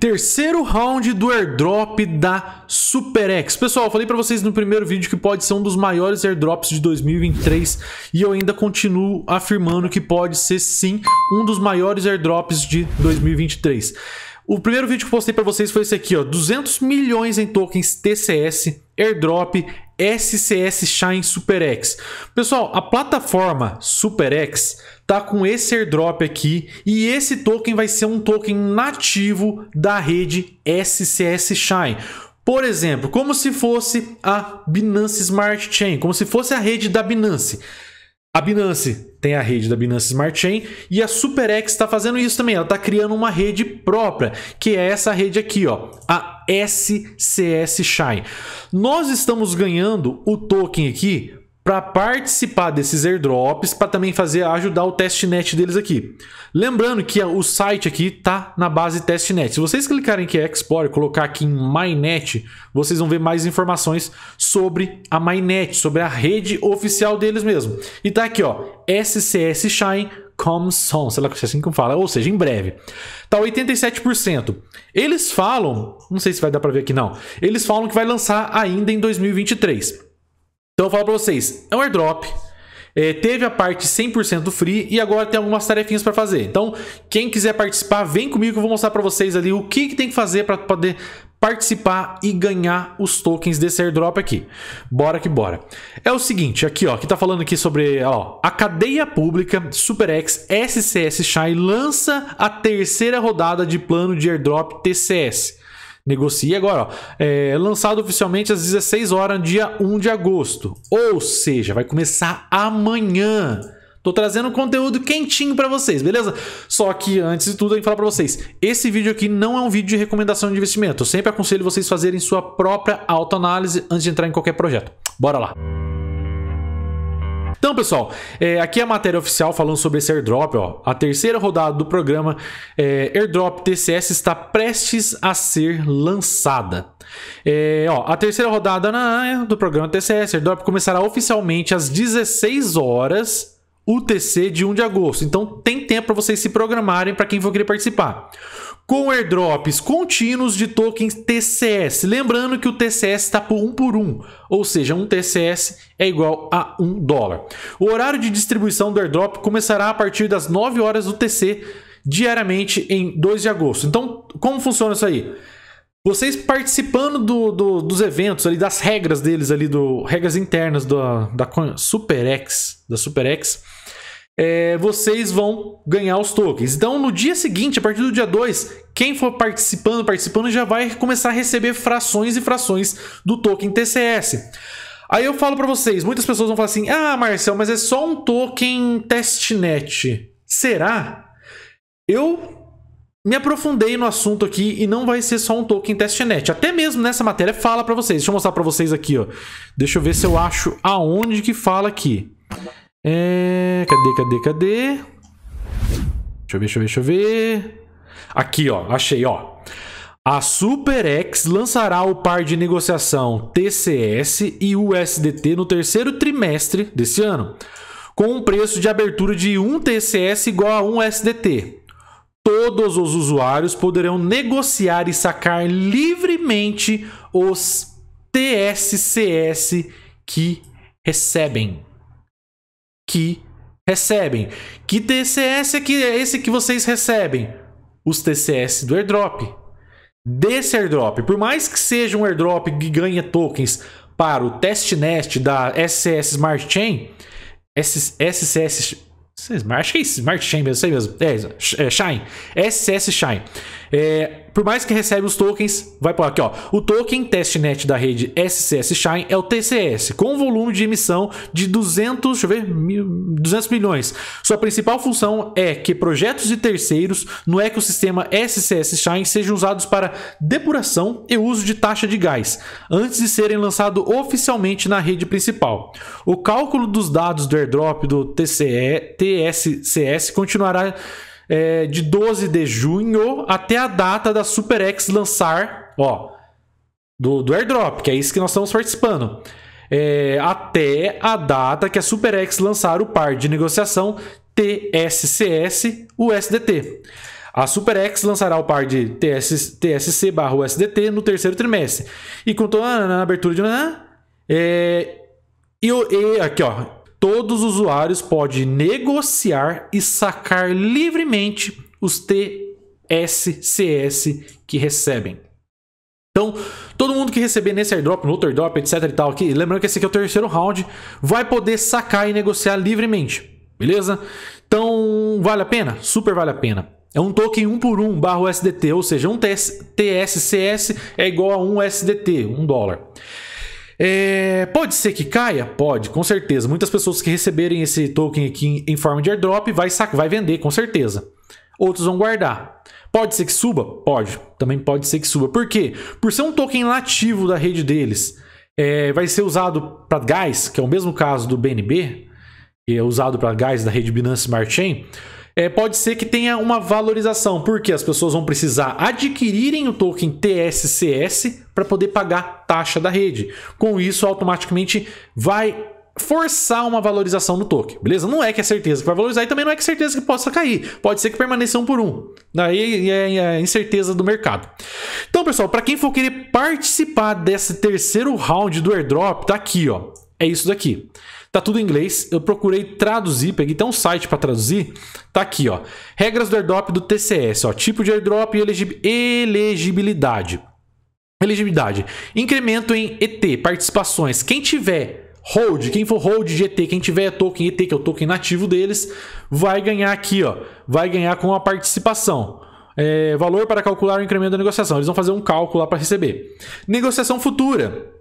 Terceiro round do airdrop da SuperX. Pessoal, eu falei para vocês no primeiro vídeo que pode ser um dos maiores airdrops de 2023 e eu ainda continuo afirmando que pode ser sim um dos maiores airdrops de 2023. O primeiro vídeo que postei para vocês foi esse aqui, ó, 200 milhões em tokens TCS, airdrop SCS Shine SuperX. Pessoal, a plataforma SuperX está tá com esse airdrop aqui e esse token vai ser um token nativo da rede SCS Shine. Por exemplo, como se fosse a Binance Smart Chain, como se fosse a rede da Binance. A Binance tem a rede da Binance Smart Chain e a SuperX está fazendo isso também. Ela está criando uma rede própria, que é essa rede aqui, ó, a SCS Shine. Nós estamos ganhando o token aqui para participar desses airdrops, para também fazer ajudar o testnet deles aqui. Lembrando que o site aqui tá na base testnet. Se vocês clicarem aqui em Explore, colocar aqui em MyNet, vocês vão ver mais informações sobre a MyNet, sobre a rede oficial deles mesmo. E tá aqui, ó, SCS Shine Comson, sei lá se é assim que fala, ou seja, em breve. Tá 87%. Eles falam, não sei se vai dar para ver aqui não. Eles falam que vai lançar ainda em 2023. Então eu falo para vocês, é um airdrop. É, teve a parte 100% free e agora tem algumas tarefinhas para fazer. Então, quem quiser participar, vem comigo que eu vou mostrar para vocês ali o que, que tem que fazer para poder participar e ganhar os tokens desse airdrop aqui. Bora que bora. É o seguinte, aqui ó, que tá falando aqui sobre ó, a cadeia pública SuperX SCS Shine lança a terceira rodada de plano de airdrop TCS. Negocie agora. Ó, é lançado oficialmente às 16 horas, dia 1 de agosto. Ou seja, vai começar amanhã. Tô trazendo conteúdo quentinho para vocês, beleza? Só que antes de tudo, eu tenho que falar para vocês, esse vídeo aqui não é um vídeo de recomendação de investimento. Eu sempre aconselho vocês fazerem sua própria autoanálise antes de entrar em qualquer projeto. Bora lá. Então, pessoal, é, aqui é a matéria oficial falando sobre esse airdrop. Ó. A terceira rodada do programa é, Airdrop TCS está prestes a ser lançada. É, ó, a terceira rodada na, do programa TCS Airdrop começará oficialmente às 16 horas UTC de 1 de agosto. Então tem tempo para vocês se programarem para quem for querer participar com airdrops contínuos de tokens TCS. Lembrando que o TCS está por um por um, ou seja, um TCS é igual a um dólar. O horário de distribuição do airdrop começará a partir das 9 horas do TC diariamente em 2 de agosto. Então, como funciona isso aí? Vocês participando do, do, dos eventos ali, das regras deles ali, do, regras internas da, da SuperX da SuperX, é, vocês vão ganhar os tokens. Então, no dia seguinte, a partir do dia 2, quem for participando, participando, já vai começar a receber frações e frações do token TCS. Aí eu falo para vocês, muitas pessoas vão falar assim: "Ah, Marcel, mas é só um token testnet". Será? Eu me aprofundei no assunto aqui e não vai ser só um token testnet. Até mesmo nessa matéria fala para vocês. Deixa eu mostrar para vocês aqui, ó. Deixa eu ver se eu acho aonde que fala aqui. É, cadê, cadê, cadê? Deixa eu ver, deixa eu ver, deixa eu ver. Aqui, ó, achei, ó. A SuperX lançará o par de negociação TCS e USDT no terceiro trimestre desse ano, com um preço de abertura de 1 TCS igual a 1 SDT. Todos os usuários poderão negociar e sacar livremente os TSCS que recebem que recebem. Que TCS é, que é esse que vocês recebem? Os TCS do airdrop. Desse airdrop, por mais que seja um airdrop que ganha tokens para o testnet da SCS Smart Chain, SCS acho que é Smart Chain mesmo, sei mesmo. É, é Shine. SCS Shine. É, por mais que recebe os tokens, vai por aqui, ó. O token testnet da rede SCS Shine é o TCS, com um volume de emissão de 200, deixa eu ver, 200 milhões. Sua principal função é que projetos de terceiros no ecossistema SCS Shine sejam usados para depuração e uso de taxa de gás, antes de serem lançados oficialmente na rede principal. O cálculo dos dados do airdrop do TCE, TSCS continuará é, de 12 de junho até a data da Superex lançar, ó, do, do airdrop, que é isso que nós estamos participando. É, até a data que a Superex lançar o par de negociação TSCS USDT. A SuperX lançará o par de TSC barra USDT no terceiro trimestre. E contou na, abertura de. é, e, e aqui, ó todos os usuários podem negociar e sacar livremente os TSCS que recebem. Então, todo mundo que receber nesse airdrop, no outro airdrop, etc e tal aqui, lembrando que esse aqui é o terceiro round, vai poder sacar e negociar livremente, beleza? Então, vale a pena? Super vale a pena. É um token 1 por 1 barra USDT, ou seja, um TSCS é igual a um USDT, 1 dólar. É, pode ser que caia? Pode, com certeza. Muitas pessoas que receberem esse token aqui em forma de airdrop vai, vai vender, com certeza. Outros vão guardar. Pode ser que suba? Pode. Também pode ser que suba. Por quê? Por ser um token nativo da rede deles, é, vai ser usado para gás, que é o mesmo caso do BNB, que é usado para gás da rede Binance Smart Chain é, pode ser que tenha uma valorização, porque as pessoas vão precisar adquirirem o token TSCS para poder pagar taxa da rede. Com isso, automaticamente vai forçar uma valorização no token, beleza? Não é que é certeza que vai valorizar e também não é que é certeza que possa cair. Pode ser que permaneça um por um. Daí é, é, é a incerteza do mercado. Então, pessoal, para quem for querer participar desse terceiro round do airdrop, tá aqui, ó. É isso daqui. Tá tudo em inglês. Eu procurei traduzir, peguei até um site para traduzir. Tá aqui, ó. Regras do airdrop do TCS, ó. Tipo de airdrop e elegibilidade. Elegibilidade. Incremento em ET, participações. Quem tiver hold, quem for hold de ET, quem tiver token ET, que é o token nativo deles, vai ganhar aqui, ó. Vai ganhar com a participação. É, valor para calcular o incremento da negociação. Eles vão fazer um cálculo lá para receber. Negociação futura.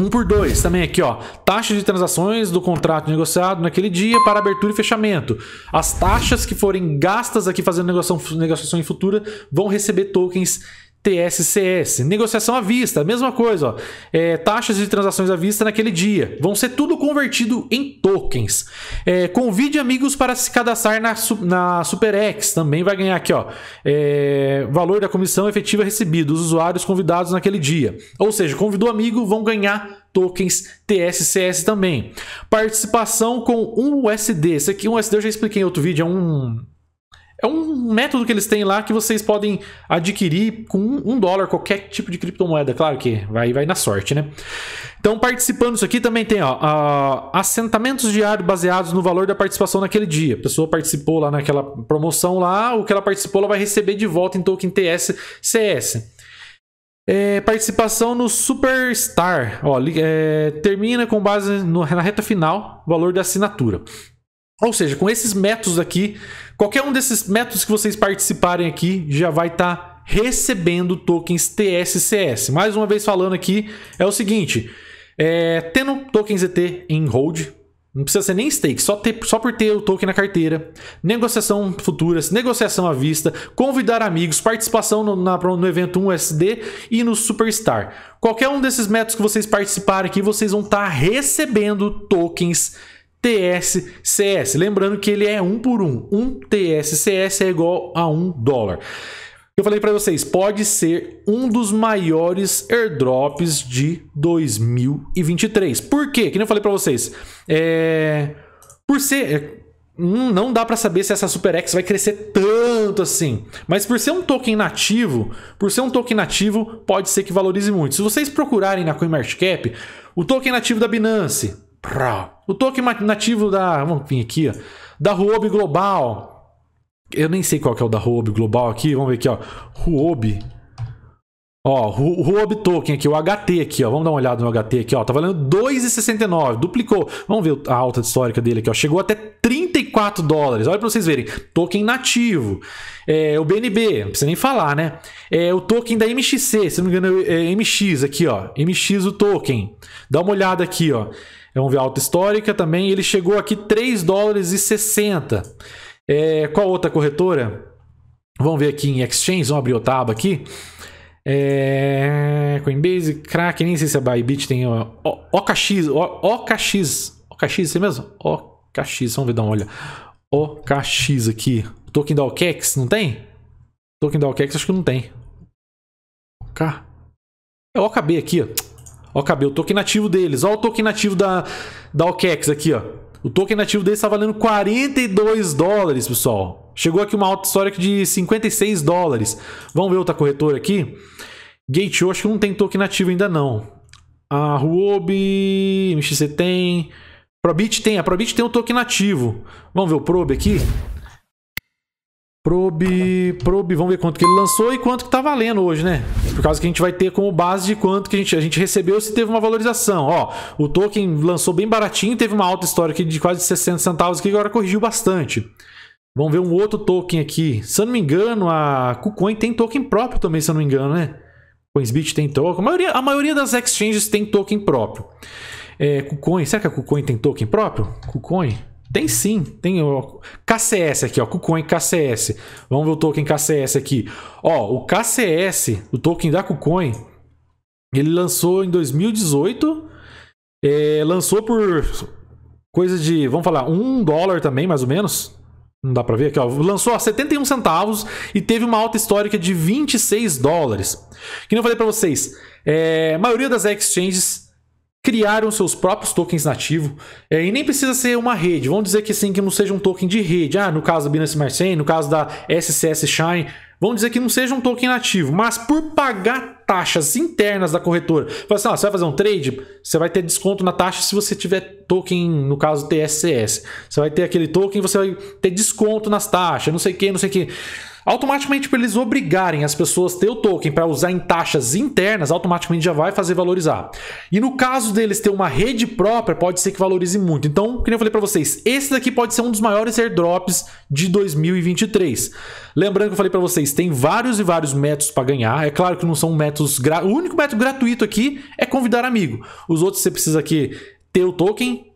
1 por 2 também aqui, ó. Taxa de transações do contrato negociado naquele dia para abertura e fechamento. As taxas que forem gastas aqui fazendo negociação, negociação em futura vão receber tokens TSCS, negociação à vista, mesma coisa, ó. É, taxas de transações à vista naquele dia. Vão ser tudo convertido em tokens. É, convide amigos para se cadastrar na, na SuperX, também vai ganhar aqui, ó. É, valor da comissão efetiva recebida, os usuários convidados naquele dia. Ou seja, convidou amigo, vão ganhar tokens TSCS também. Participação com um USD. Esse aqui, um USD eu já expliquei em outro vídeo, é um é um método que eles têm lá que vocês podem adquirir com um dólar qualquer tipo de criptomoeda. Claro que vai, vai na sorte, né? Então, participando disso aqui também tem ó, uh, assentamentos diários baseados no valor da participação naquele dia. A pessoa participou lá naquela promoção lá, o que ela participou ela vai receber de volta em token TSCS. É, participação no Superstar. Ó, é, termina com base no, na reta final, valor da assinatura. Ou seja, com esses métodos aqui, qualquer um desses métodos que vocês participarem aqui já vai estar tá recebendo tokens TSCS. Mais uma vez falando aqui, é o seguinte, é, tendo tokens ET em hold, não precisa ser nem stake, só, ter, só por ter o token na carteira, negociação futuras, negociação à vista, convidar amigos, participação no, na, no evento 1SD e no Superstar. Qualquer um desses métodos que vocês participarem aqui, vocês vão estar tá recebendo tokens TSCS. TSCS. Lembrando que ele é um por um. Um TSCS é igual a um dólar. Eu falei para vocês, pode ser um dos maiores airdrops de 2023. Por quê? Que nem eu falei para vocês, é... por ser é, hum, não dá para saber se essa SuperX vai crescer tanto assim, mas por ser um token nativo, por ser um token nativo, pode ser que valorize muito. Se vocês procurarem na CoinMarketCap, o token nativo da Binance o token nativo da. Vamos vir aqui, ó. Da Huobi Global. Eu nem sei qual que é o da Huobi Global aqui. Vamos ver aqui, ó. Huobi. Ó, o Huobi Token aqui, o HT aqui, ó. Vamos dar uma olhada no HT aqui, ó. Tá valendo 2,69, duplicou. Vamos ver a alta histórica dele aqui, ó. Chegou até 34 dólares. Olha para vocês verem. Token nativo. É, o BNB, não precisa nem falar, né? É, o token da MXC, se não me engano, é, é MX aqui, ó. MX o token. Dá uma olhada aqui, ó é um alta histórica também. Ele chegou aqui 3 dólares e 60. É, qual outra corretora? Vamos ver aqui em Exchange, vamos abrir o tab aqui. É, Coinbase, Kraken, nem sei se a é Bybit tem. Ó, OKX, OKX, OKX, é isso é mesmo? OKX, vamos ver, dar uma olha. OKX aqui. token da OKEX, não tem? token da OKEX acho que não tem. K. É OKB aqui, ó. Ó, cabelo, o token nativo deles. Ó o token nativo da, da OKEX aqui, ó. O token nativo deles está valendo 42 dólares, pessoal. Chegou aqui uma alta histórica de 56 dólares. Vamos ver outra corretora aqui. Gateo, acho que não tem token nativo ainda não. A Huobi, MXC tem... Probit tem, a Probit tem um token nativo. Vamos ver o Probe aqui. Probe, Probe, vamos ver quanto que ele lançou e quanto que tá valendo hoje, né? por causa que a gente vai ter como base de quanto que a gente, a gente recebeu se teve uma valorização. Ó, o token lançou bem baratinho, teve uma alta histórica de quase 60 centavos que agora corrigiu bastante. Vamos ver um outro token aqui. Se eu não me engano, a KuCoin tem token próprio também, se eu não me engano, né? Coinsbit tem token. A maioria, a maioria das exchanges tem token próprio. É, KuCoin, será que a KuCoin tem token próprio? KuCoin? Tem sim, tem o KCS aqui, ó, KuCoin KCS. Vamos ver o token KCS aqui. Ó, o KCS, o token da KuCoin, ele lançou em 2018, é, lançou por coisa de, vamos falar, um dólar também, mais ou menos. Não dá para ver aqui, ó. Lançou a 71 centavos e teve uma alta histórica de 26 dólares. Que não falei para vocês, é, a maioria das exchanges criaram seus próprios tokens nativos. É, e nem precisa ser uma rede. Vamos dizer que sim, que não seja um token de rede. Ah, no caso da Binance Smart Chain, no caso da SCS Shine, vamos dizer que não seja um token nativo, mas por pagar taxas internas da corretora. Assim, ó, ah, você vai fazer um trade, você vai ter desconto na taxa se você tiver token, no caso TSCS. Você vai ter aquele token, você vai ter desconto nas taxas, não sei o que, não sei o que automaticamente para tipo, eles obrigarem as pessoas a ter o token para usar em taxas internas, automaticamente já vai fazer valorizar. E no caso deles ter uma rede própria, pode ser que valorize muito. Então, como eu falei para vocês, esse daqui pode ser um dos maiores airdrops de 2023. Lembrando que eu falei para vocês, tem vários e vários métodos para ganhar. É claro que não são métodos... Gra... O único método gratuito aqui é convidar amigo. Os outros você precisa aqui ter o token,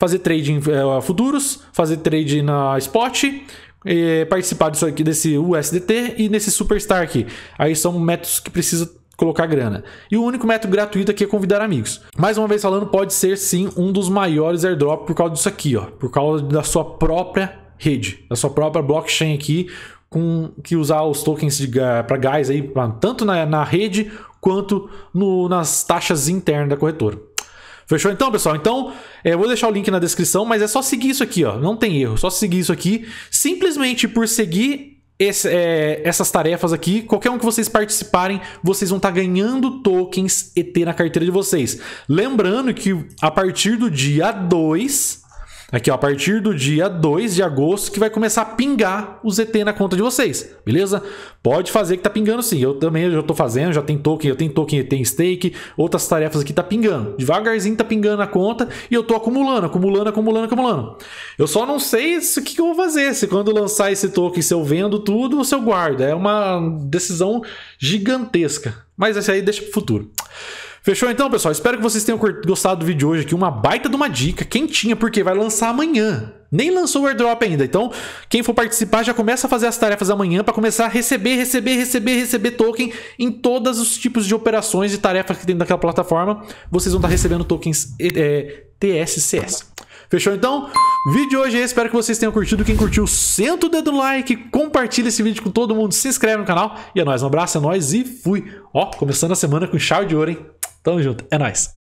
fazer trade em eh, futuros, fazer trade na spot, eh, participar disso aqui, desse USDT e nesse Superstar aqui. Aí são métodos que precisa colocar grana. E o único método gratuito aqui é convidar amigos. Mais uma vez falando, pode ser sim um dos maiores airdrops por causa disso aqui, ó, por causa da sua própria rede, da sua própria blockchain aqui, com que usar os tokens para gás aí, tanto na, na rede quanto no, nas taxas internas da corretora. Fechou? Então, pessoal, então é, eu vou deixar o link na descrição, mas é só seguir isso aqui, ó. Não tem erro, só seguir isso aqui. Simplesmente por seguir esse, é, essas tarefas aqui, qualquer um que vocês participarem, vocês vão estar tá ganhando tokens ET na carteira de vocês. Lembrando que a partir do dia 2 Aqui, ó, a partir do dia 2 de agosto que vai começar a pingar o ZT na conta de vocês, beleza? Pode fazer que tá pingando sim. Eu também já tô fazendo, já tem token, eu tenho token, tem stake, outras tarefas aqui tá pingando. Devagarzinho tá pingando na conta e eu tô acumulando, acumulando, acumulando, acumulando. Eu só não sei o que, que eu vou fazer, se quando lançar esse token, se eu vendo tudo ou se eu guardo. É uma decisão gigantesca. Mas essa aí deixa pro futuro. Fechou então, pessoal? Espero que vocês tenham gostado do vídeo de hoje aqui. Uma baita de uma dica quentinha, porque vai lançar amanhã. Nem lançou o airdrop ainda. Então, quem for participar já começa a fazer as tarefas amanhã para começar a receber, receber, receber, receber token em todos os tipos de operações e tarefas que tem daquela plataforma. Vocês vão estar tá recebendo tokens é, TSCS. Fechou então? Vídeo de hoje é espero que vocês tenham curtido. Quem curtiu, senta o dedo no like, compartilha esse vídeo com todo mundo, se inscreve no canal. E é nóis, um abraço, é nóis e fui. Ó, começando a semana com chá de ouro, hein? Tamo junto, é nóis.